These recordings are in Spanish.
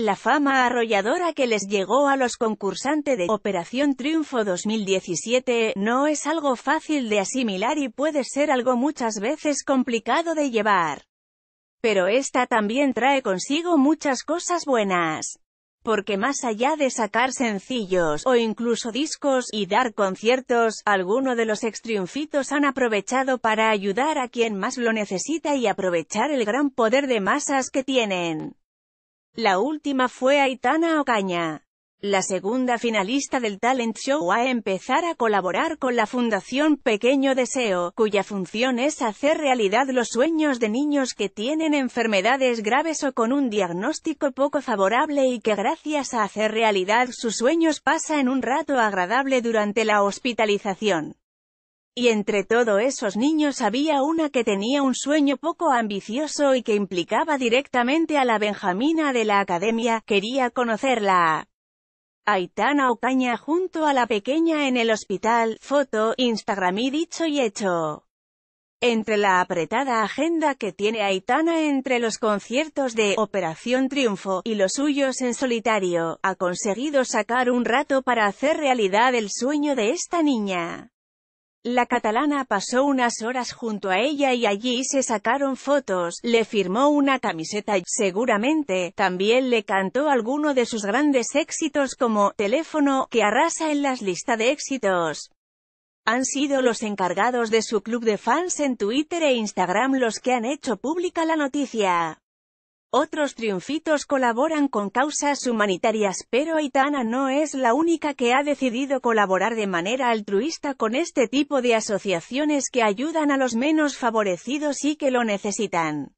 La fama arrolladora que les llegó a los concursantes de Operación Triunfo 2017 no es algo fácil de asimilar y puede ser algo muchas veces complicado de llevar. Pero esta también trae consigo muchas cosas buenas. Porque más allá de sacar sencillos, o incluso discos, y dar conciertos, algunos de los extriunfitos han aprovechado para ayudar a quien más lo necesita y aprovechar el gran poder de masas que tienen. La última fue Aitana Ocaña. La segunda finalista del talent show a empezar a colaborar con la Fundación Pequeño Deseo, cuya función es hacer realidad los sueños de niños que tienen enfermedades graves o con un diagnóstico poco favorable y que gracias a hacer realidad sus sueños en un rato agradable durante la hospitalización. Y entre todos esos niños había una que tenía un sueño poco ambicioso y que implicaba directamente a la Benjamina de la academia, quería conocerla. Aitana Ocaña junto a la pequeña en el hospital, foto, Instagram y dicho y hecho. Entre la apretada agenda que tiene Aitana entre los conciertos de Operación Triunfo y los suyos en solitario, ha conseguido sacar un rato para hacer realidad el sueño de esta niña. La catalana pasó unas horas junto a ella y allí se sacaron fotos, le firmó una camiseta y, seguramente, también le cantó alguno de sus grandes éxitos como «Teléfono», que arrasa en las listas de éxitos. Han sido los encargados de su club de fans en Twitter e Instagram los que han hecho pública la noticia. Otros triunfitos colaboran con causas humanitarias, pero Aitana no es la única que ha decidido colaborar de manera altruista con este tipo de asociaciones que ayudan a los menos favorecidos y que lo necesitan.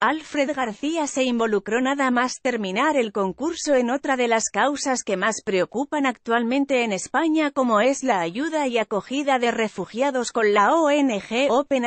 Alfred García se involucró nada más terminar el concurso en otra de las causas que más preocupan actualmente en España como es la ayuda y acogida de refugiados con la ONG Open